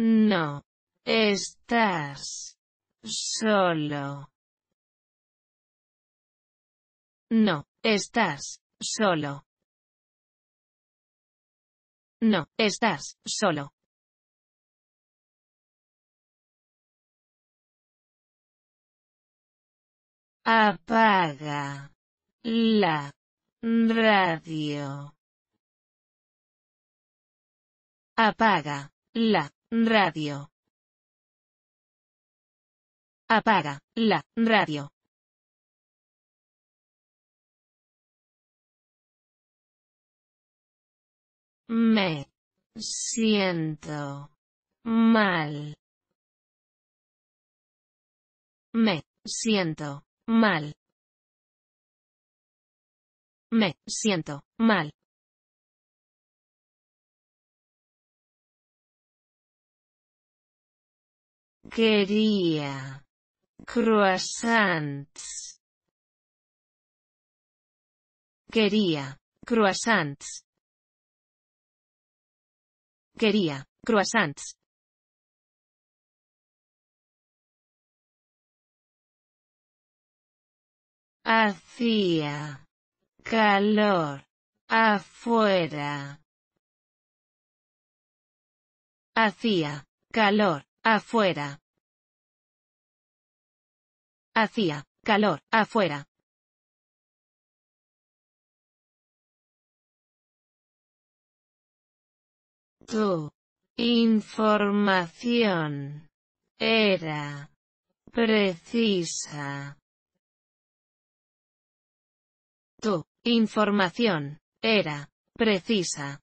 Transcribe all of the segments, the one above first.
No. Estás. Solo. No. Estás. Solo. No. Estás. Solo. Apaga. La. Radio. Apaga. La radio. Apaga la radio. Me siento mal. Me siento mal. Me siento mal. Quería. Croissants. Quería. Croissants. Quería. Croissants. Hacía. Calor. Afuera. Hacía. Calor. Afuera. Hacía, calor, afuera. Tu información era precisa. Tu información era precisa.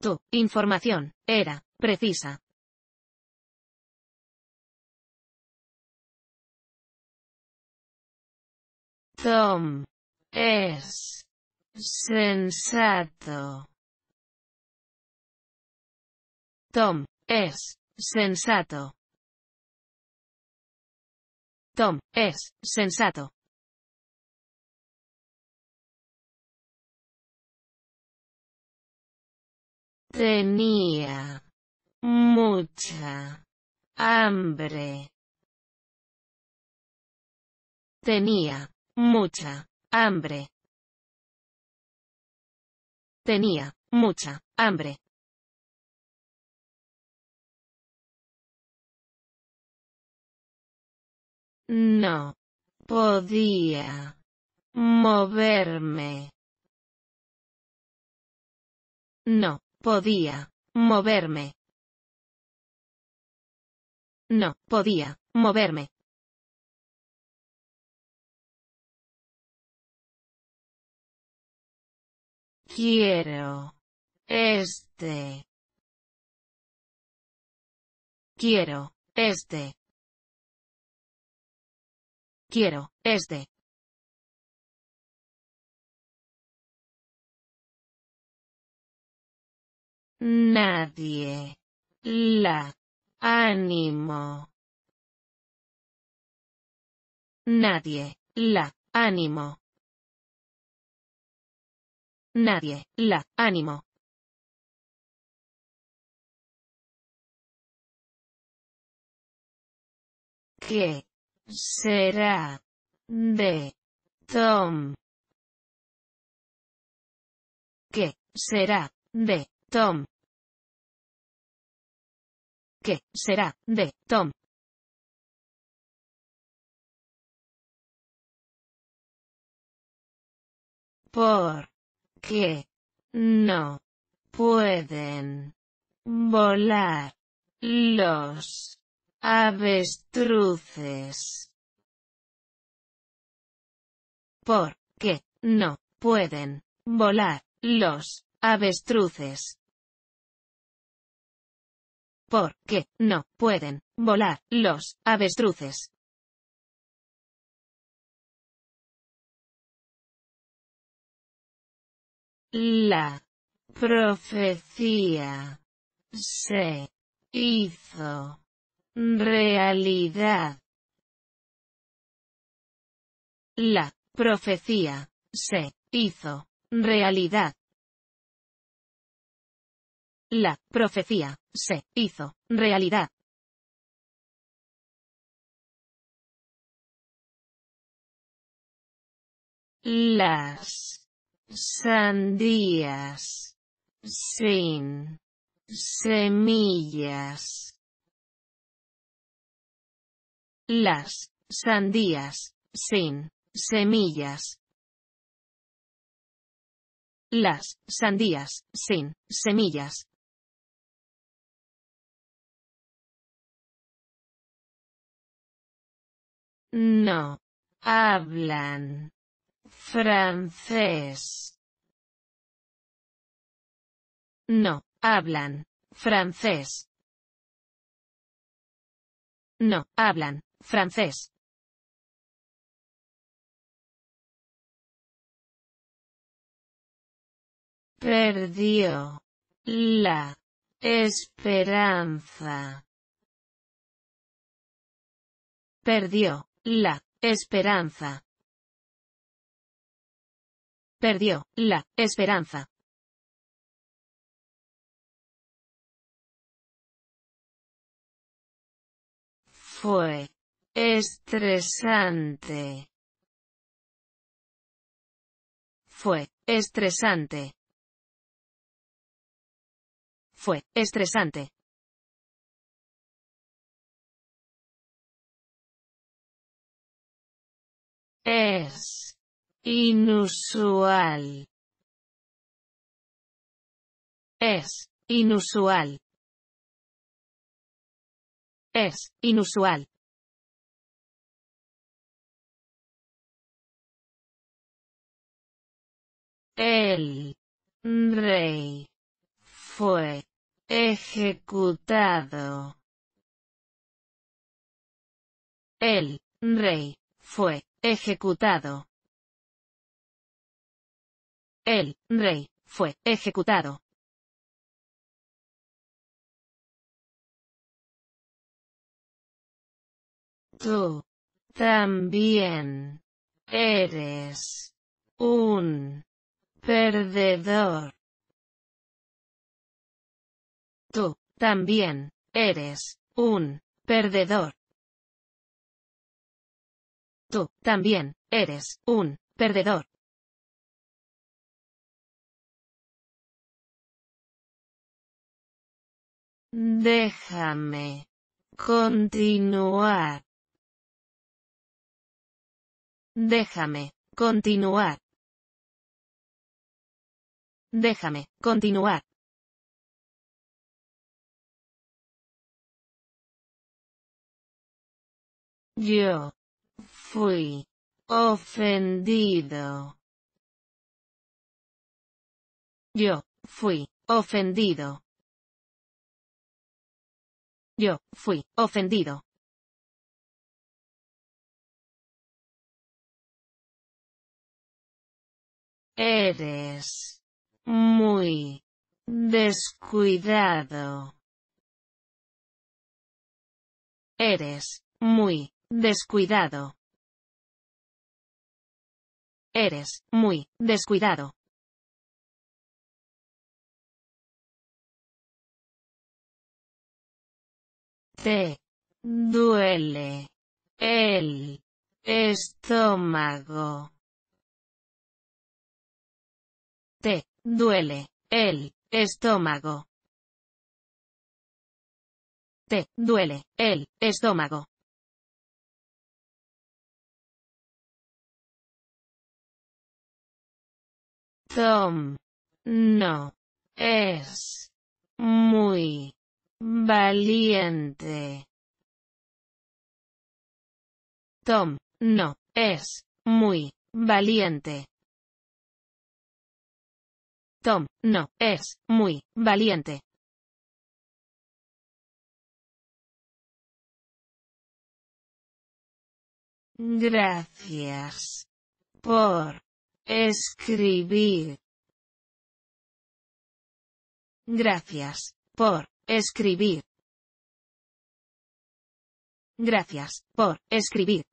Tu información era Precisa. Tom. Es. Sensato. Tom. Es. Sensato. Tom. Es. Sensato. Tenía. Mucha. Hambre. Tenía. Mucha. Hambre. Tenía. Mucha. Hambre. No. Podía. Moverme. No. Podía. Moverme. No, podía, moverme. Quiero. Este. Quiero. Este. Quiero. Este. Nadie. La. Ánimo. Nadie. La. Ánimo. Nadie. La. Ánimo. ¿Qué será de Tom? ¿Qué será de Tom? que, será, de, Tom. Por qué no pueden volar los avestruces. ¿Por qué no pueden volar los avestruces? Porque, no pueden volar los avestruces? La profecía se hizo realidad. La profecía se hizo realidad. La profecía se hizo realidad. Las sandías sin semillas. Las sandías sin semillas. Las sandías sin semillas. No. Hablan. Francés. No. Hablan. Francés. No. Hablan. Francés. Perdió. La. Esperanza. Perdió la esperanza. Perdió la esperanza. Fue estresante. Fue estresante. Fue estresante. Es inusual. Es inusual. Es inusual. El rey fue ejecutado. El rey fue Ejecutado. El rey fue ejecutado. Tú también eres un perdedor. Tú también eres un perdedor. Tú, también, eres, un, perdedor. Déjame. Continuar. Déjame. Continuar. Déjame. Continuar. Yo. Fui ofendido. Yo fui ofendido. Yo fui ofendido. Eres muy descuidado. Eres muy descuidado. Eres, muy, descuidado. Te duele el estómago. Te duele el estómago. Te duele el estómago. Tom. No. Es. Muy. Valiente. Tom. No. Es. Muy. Valiente. Tom. No. Es. Muy. Valiente. Gracias. Por. Escribir. Gracias por escribir. Gracias por escribir.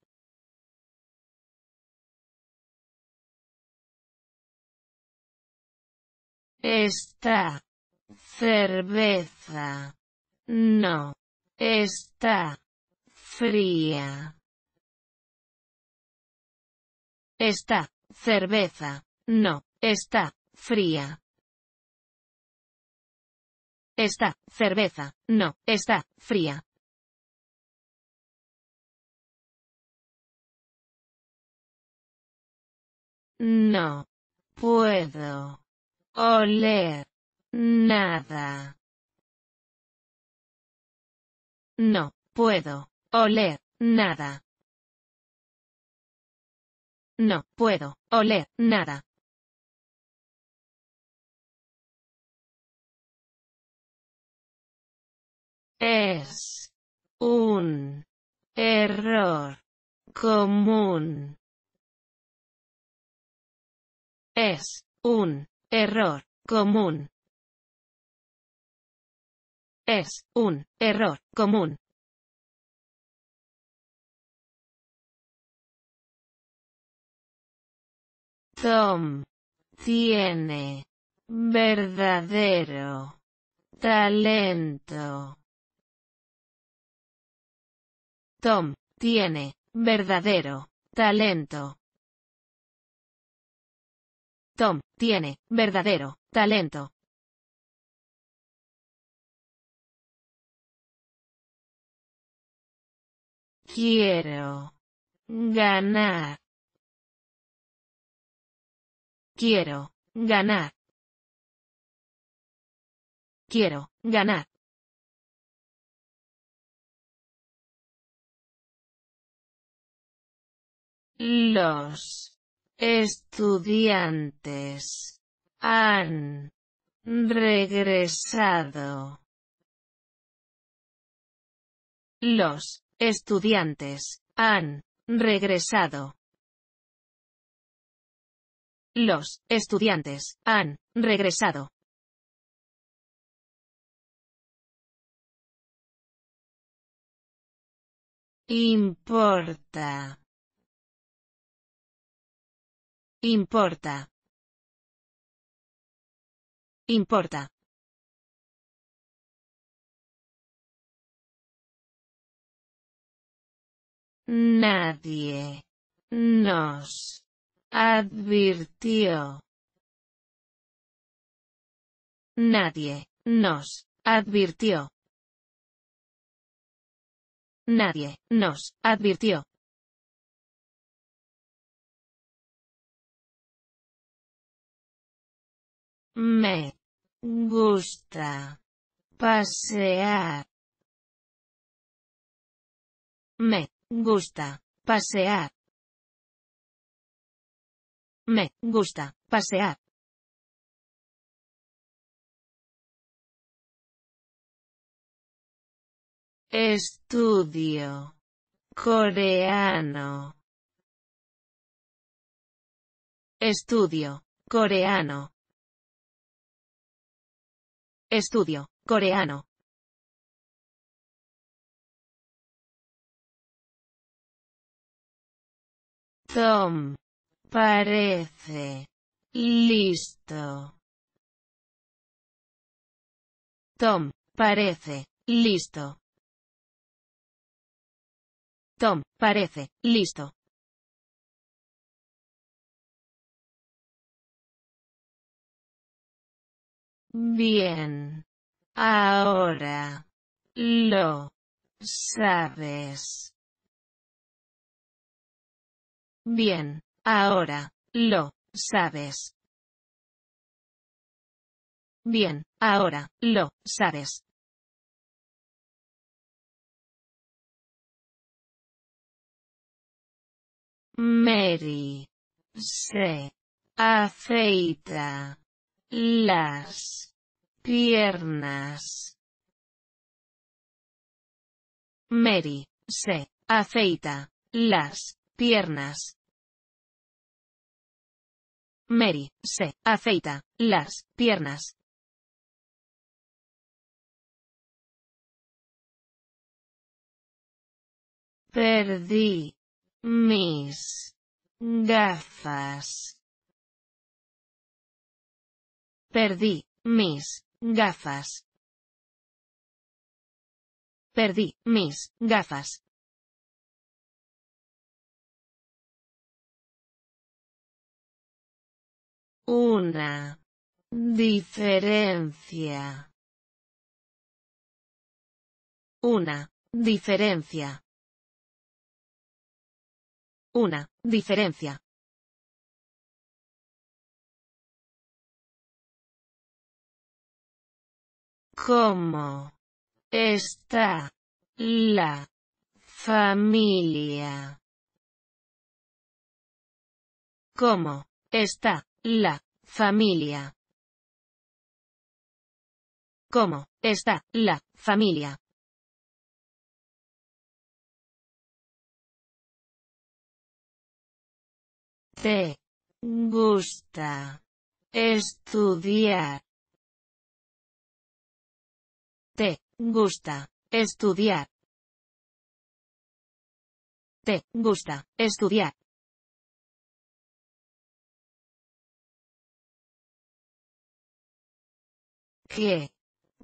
Esta cerveza no está fría. Está Cerveza. No. Está. Fría. Está. Cerveza. No. Está. Fría. No. Puedo. Oler. Nada. No. Puedo. Oler. Nada. No puedo oler nada. Es un error común. Es un error común. Es un error común. Tom. Tiene. Verdadero. Talento. Tom. Tiene. Verdadero. Talento. Tom. Tiene. Verdadero. Talento. Quiero. Ganar. Quiero. Ganar. Quiero. Ganar. Los estudiantes han regresado. Los estudiantes han regresado. Los estudiantes han regresado. Importa. Importa. Importa. Nadie. Nos advirtió. Nadie nos advirtió. Nadie nos advirtió. Me gusta pasear. Me gusta pasear. Me gusta pasear. Estudio coreano. Estudio coreano. Estudio coreano. Tom. Parece. Listo. Tom, parece. Listo. Tom, parece. Listo. Bien. Ahora. Lo. Sabes. Bien. Ahora, lo sabes. Bien, ahora, lo sabes. Mary se aceita las piernas. Mary se aceita las piernas. Mary, se afeita las piernas. Perdí mis gafas. Perdí mis gafas. Perdí mis gafas. una diferencia. Una diferencia. Una diferencia. ¿Cómo está la familia? ¿Cómo está la familia. ¿Cómo está la familia? ¿Te gusta estudiar? ¿Te gusta estudiar? ¿Te gusta estudiar? Qué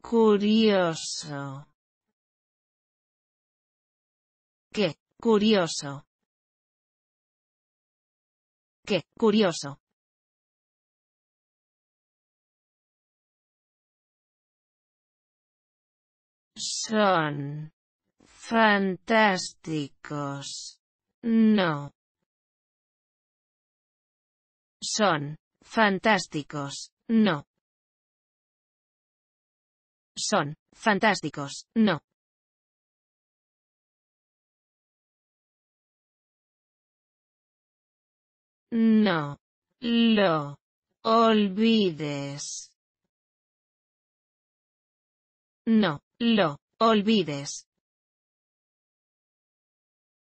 curioso. Qué curioso. Qué curioso. Son fantásticos. No. Son fantásticos. No. Son fantásticos, ¿no? No lo olvides. No lo olvides.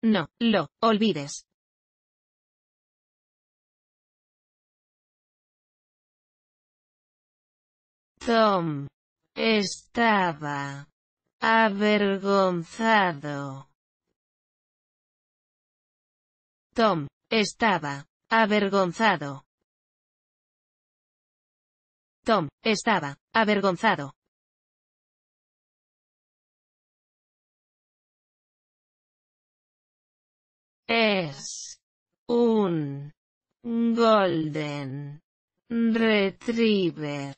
No lo olvides. Estaba avergonzado. Tom estaba avergonzado. Tom estaba avergonzado. Es un golden retriever.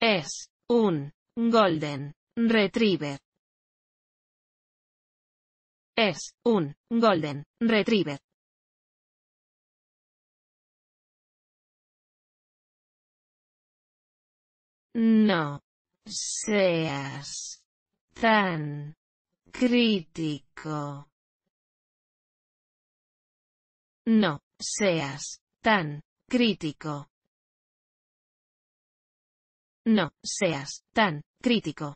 Es un golden retriever. Es un golden retriever. No seas tan crítico. No seas tan crítico. No seas tan crítico.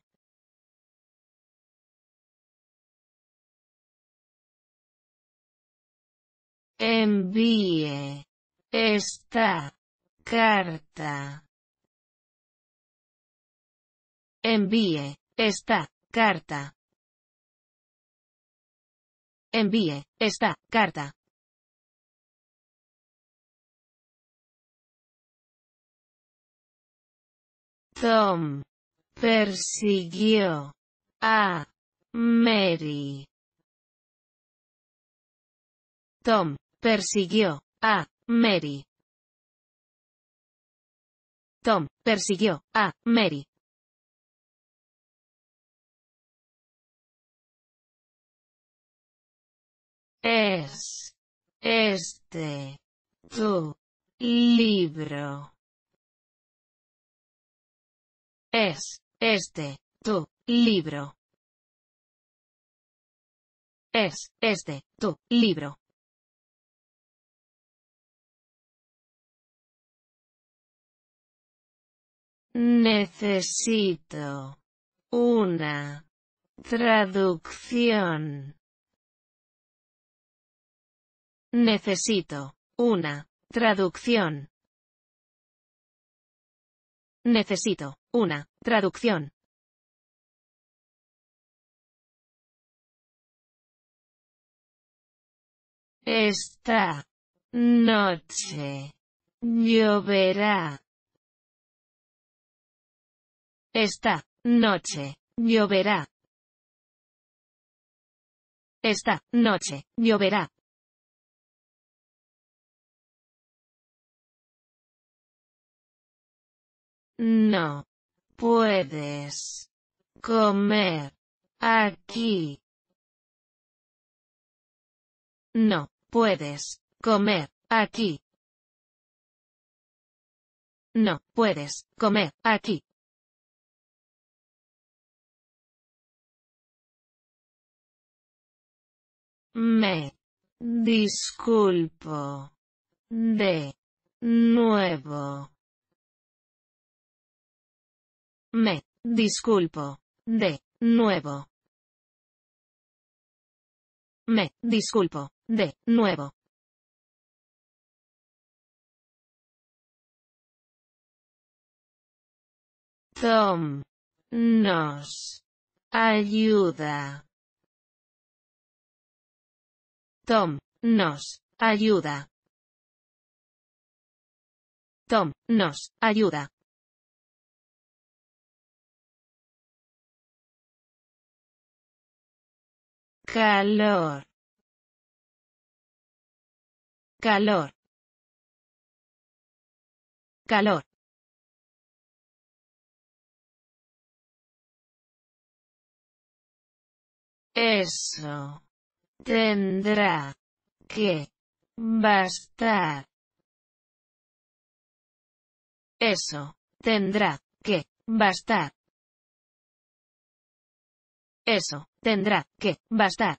Envíe esta carta. Envíe esta carta. Envíe esta carta. Tom persiguió a Mary. Tom persiguió a Mary. Tom persiguió a Mary. Es este tu libro. Es, este, tu, libro. Es, este, tu, libro. Necesito una traducción. Necesito una traducción. Necesito una traducción. Esta noche lloverá. Esta noche lloverá. Esta noche lloverá. No. Puedes. Comer. Aquí. No. Puedes. Comer. Aquí. No. Puedes. Comer. Aquí. Me. Disculpo. De. Nuevo. Me disculpo. De nuevo. Me disculpo. De nuevo. Tom. Nos. Ayuda. Tom. Nos. Ayuda. Tom. Nos. Ayuda. calor calor calor Eso. Tendrá. Que. Bastar. Eso. Tendrá. Que. Bastar. Eso, tendrá, que, bastar.